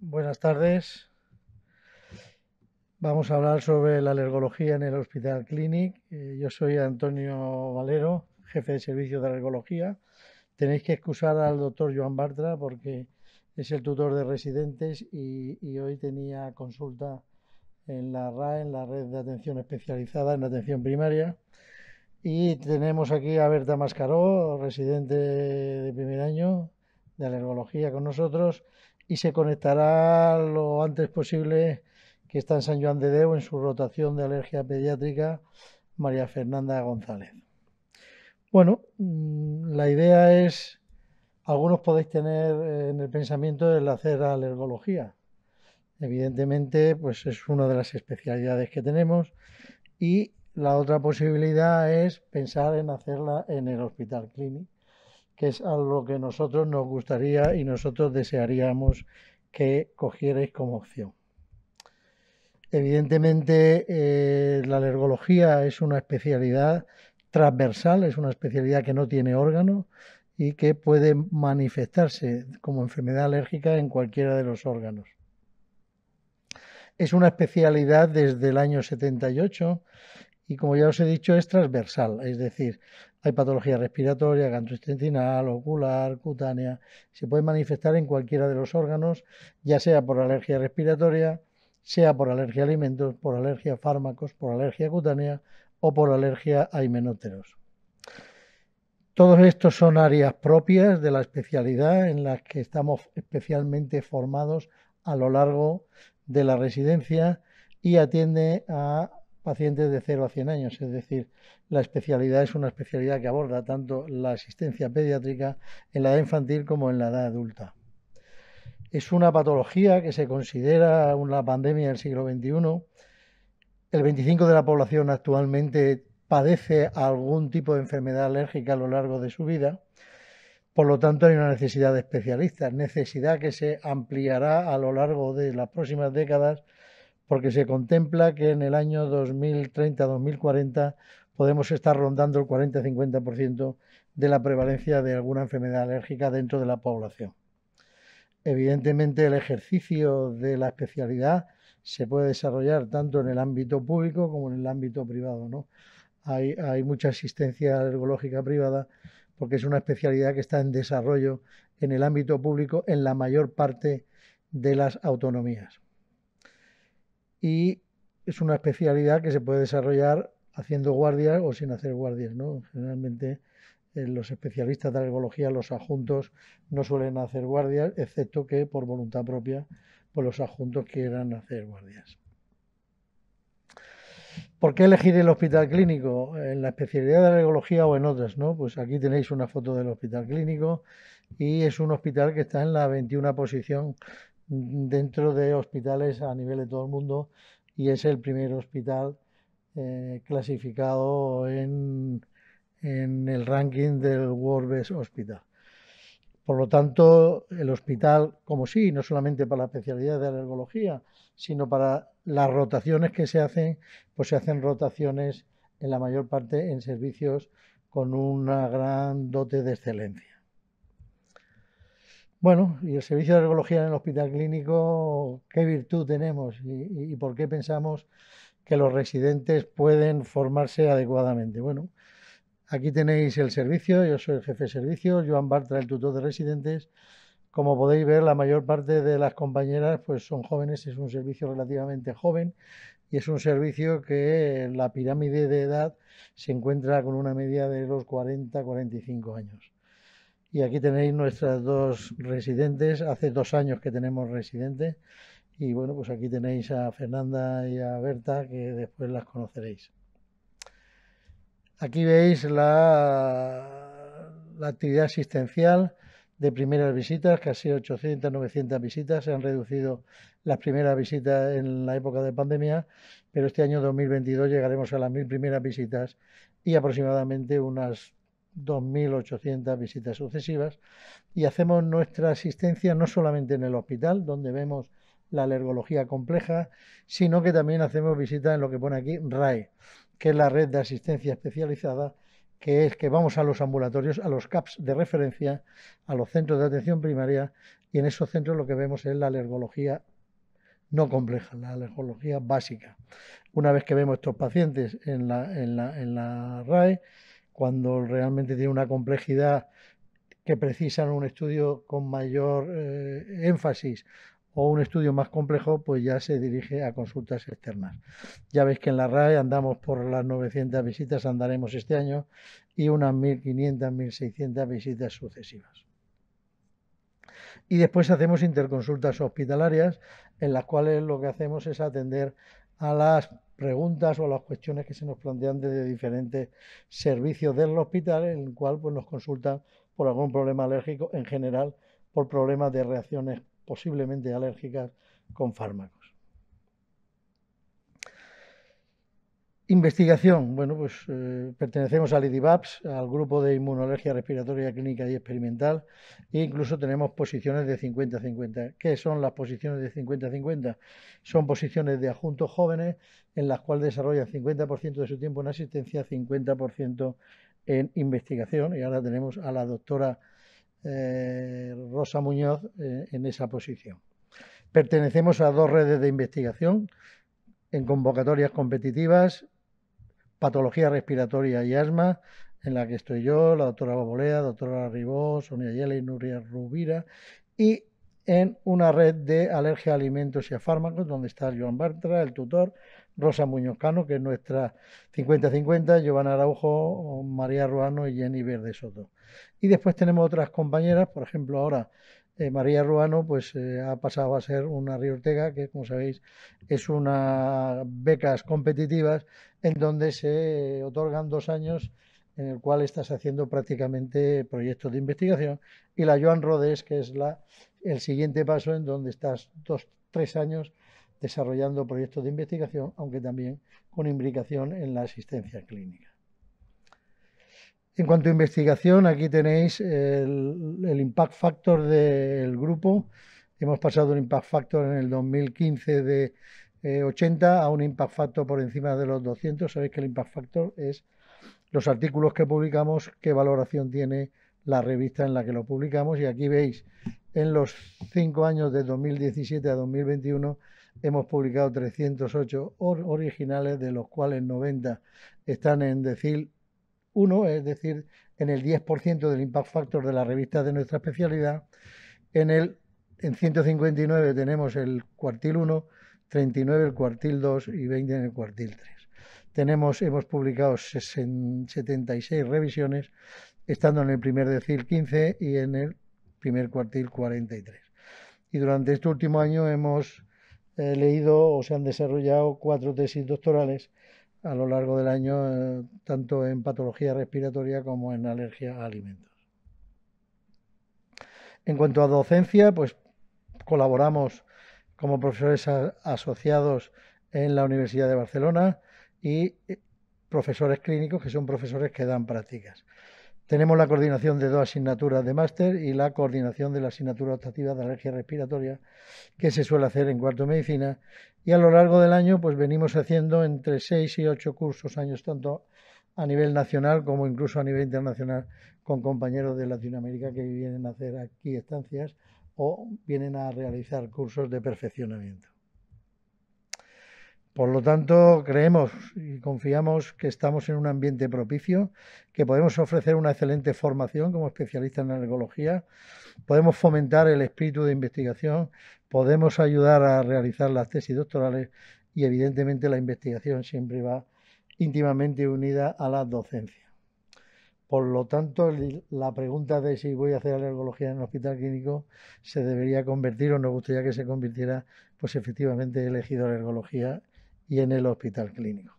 Buenas tardes. Vamos a hablar sobre la alergología en el Hospital Clinic. Eh, yo soy Antonio Valero, jefe de servicio de alergología. Tenéis que excusar al doctor Joan Bartra porque es el tutor de residentes y, hoy tenía consulta en la RAE, en la red de atención especializada en atención primaria. Y tenemos aquí a Berta Mascaró, residente de primer año de alergología con nosotros y se conectará lo antes posible que está en San Juan de Deu en su rotación de alergia pediátrica María Fernanda González. Bueno, mm, la idea es, algunos podéis tener eh, en el pensamiento el hacer alergología. Evidentemente, pues es una de las especialidades que tenemos y la otra posibilidad es pensar en hacerla en el hospital clínico que es algo que nosotros nos gustaría y nosotros desearíamos que cogierais como opción. Evidentemente, eh, la alergología es una especialidad transversal, es una especialidad que no tiene órgano y que puede manifestarse como enfermedad alérgica en cualquiera de los órganos. Es una especialidad desde el año 78 y como ya os he dicho es transversal, es decir, hay patología respiratoria, gastrointestinal, ocular, cutánea. Se puede manifestar en cualquiera de los órganos, ya sea por alergia respiratoria, sea por alergia a alimentos, por alergia a fármacos, por alergia cutánea o por alergia a himenóteros. Todos estos son áreas propias de la especialidad en las que estamos especialmente formados a lo largo de la residencia y atiende a pacientes de 0 a 100 años, es decir, la especialidad es una especialidad que aborda tanto la asistencia pediátrica en la edad infantil como en la edad adulta. Es una patología que se considera una pandemia del siglo XXI. El 25% de la población actualmente padece algún tipo de enfermedad alérgica a lo largo de su vida. Por lo tanto, hay una necesidad de especialistas, necesidad que se ampliará a lo largo de las próximas décadas porque se contempla que en el año 2030-2040 podemos estar rondando el 40-50% de la prevalencia de alguna enfermedad alérgica dentro de la población. Evidentemente el ejercicio de la especialidad se puede desarrollar tanto en el ámbito público como en el ámbito privado. Hay, hay mucha asistencia alergológica privada porque es una especialidad que está en desarrollo en el ámbito público en la mayor parte de las autonomías y es una especialidad que se puede desarrollar haciendo guardias o sin hacer guardias. ¿no? Generalmente eh, los especialistas de la alergología, los adjuntos, no suelen hacer guardias, excepto que por voluntad propia pues los adjuntos quieran hacer guardias. ¿Por qué elegir el hospital clínico? ¿En la especialidad de la alergología o en otras? ¿no? Pues aquí tenéis una foto del hospital clínico y es un hospital que está en la 21 posición dentro de hospitales a nivel de todo el mundo y es el primer hospital eh, clasificado en, el ranking del World Best Hospital. Por lo tanto, el hospital, como sí, no solamente para la especialidad de alergología, sino para las rotaciones que se hacen, pues se hacen rotaciones en la mayor parte en servicios con una gran dote de excelencia. Bueno, y el servicio de arqueología en el hospital clínico, ¿qué virtud tenemos y, por qué pensamos que los residentes pueden formarse adecuadamente? Bueno, aquí tenéis el servicio, yo soy el jefe de servicio, Joan Bartra, el tutor de residentes. Como podéis ver, la mayor parte de las compañeras pues son jóvenes, es un servicio relativamente joven y es un servicio que en la pirámide de edad se encuentra con una media de los 40-45 años. Y aquí tenéis nuestras dos residentes. Hace dos años que tenemos residentes. Y bueno, pues aquí tenéis a Fernanda y a Berta, que después las conoceréis. Aquí veis la, la actividad asistencial de primeras visitas, casi 800, 900 visitas. Se han reducido las primeras visitas en la época de pandemia, pero este año 2022 llegaremos a las mil primeras visitas y aproximadamente unas 2.800 visitas sucesivas y hacemos nuestra asistencia no solamente en el hospital, donde vemos la alergología compleja, sino que también hacemos visitas en lo que pone aquí RAE, que es la red de asistencia especializada, que es que vamos a los ambulatorios, a los CAPS de referencia, a los centros de atención primaria, y en esos centros lo que vemos es la alergología no compleja, la alergología básica. Una vez que vemos estos pacientes en la, en la, en la RAE, cuando realmente tiene una complejidad que precisa un estudio con mayor eh, énfasis o un estudio más complejo, pues ya se dirige a consultas externas. Ya veis que en la RAE andamos por las 900 visitas, andaremos este año, y unas 1.500, 1.600 visitas sucesivas. Y después hacemos interconsultas hospitalarias, en las cuales lo que hacemos es atender a las preguntas o las cuestiones que se nos plantean desde diferentes servicios del hospital, en el cual pues, nos consultan por algún problema alérgico, en general por problemas de reacciones posiblemente alérgicas con fármacos. Investigación. Bueno, pues eh, pertenecemos al IDIVAPS, al grupo de inmunología respiratoria clínica y experimental, e incluso tenemos posiciones de 50-50. ¿Qué son las posiciones de 50-50? Son posiciones de adjuntos jóvenes en las cuales desarrollan 50% de su tiempo en asistencia, 50% en investigación. Y ahora tenemos a la doctora eh, Rosa Muñoz eh, en esa posición. Pertenecemos a dos redes de investigación en convocatorias competitivas patología respiratoria y asma, en la que estoy yo, la doctora Babolea, doctora Ribó, Sonia Yele y Nuria Rubira, y en una red de alergia a alimentos y a fármacos, donde está Joan Bartra, el tutor, Rosa Muñoz Cano, que es nuestra 50-50, Giovanna Araujo, María Ruano y Jenny Verde Soto. Y después tenemos otras compañeras, por ejemplo, ahora eh, María Ruano pues, eh, ha pasado a ser una Río Ortega, que como sabéis es una becas competitivas en donde se eh, otorgan dos años en el cual estás haciendo prácticamente proyectos de investigación, y la Joan Rodés, que es la, el siguiente paso en donde estás dos, tres años desarrollando proyectos de investigación, aunque también con implicación en la asistencia clínica. En cuanto a investigación, aquí tenéis el, impact factor del grupo. Hemos pasado un impact factor en el 2015 de 80 eh, a un impact factor por encima de los 200. Sabéis que el impact factor es los artículos que publicamos, qué valoración tiene la revista en la que lo publicamos. Y aquí veis, en los cinco años de 2017 a 2021 hemos publicado 308 originales, de los cuales 90 están en decil es decir, en el 10% del impact factor de las revistas de nuestra especialidad. En el en 159 tenemos el cuartil 1, 39 el cuartil 2 y 20 en el cuartil 3. Tenemos, hemos publicado 76 revisiones, estando en el primer decil 15 y en el primer cuartil 43. Y durante este último año hemos eh, leído o se han desarrollado cuatro tesis doctorales a lo largo del año, eh, tanto en patología respiratoria como en alergia a alimentos. En cuanto a docencia, pues colaboramos como profesores asociados en la Universidad de Barcelona y eh, profesores clínicos, que son profesores que dan prácticas. Tenemos la coordinación de dos asignaturas de máster y la coordinación de la asignatura optativa de alergia respiratoria, que se suele hacer en cuarto medicina. Y a lo largo del año, pues venimos haciendo entre seis y ocho cursos, años tanto a nivel nacional como incluso a nivel internacional, con compañeros de Latinoamérica que vienen a hacer aquí estancias o vienen a realizar cursos de perfeccionamiento. Por lo tanto, creemos y confiamos que estamos en un ambiente propicio, que podemos ofrecer una excelente formación como especialista en alergología, podemos fomentar el espíritu de investigación, podemos ayudar a realizar las tesis doctorales y evidentemente la investigación siempre va íntimamente unida a la docencia. Por lo tanto, la pregunta de si voy a hacer alergología en el hospital clínico se debería convertir o nos gustaría que se convirtiera, pues efectivamente he elegido alergología y en el hospital clínico.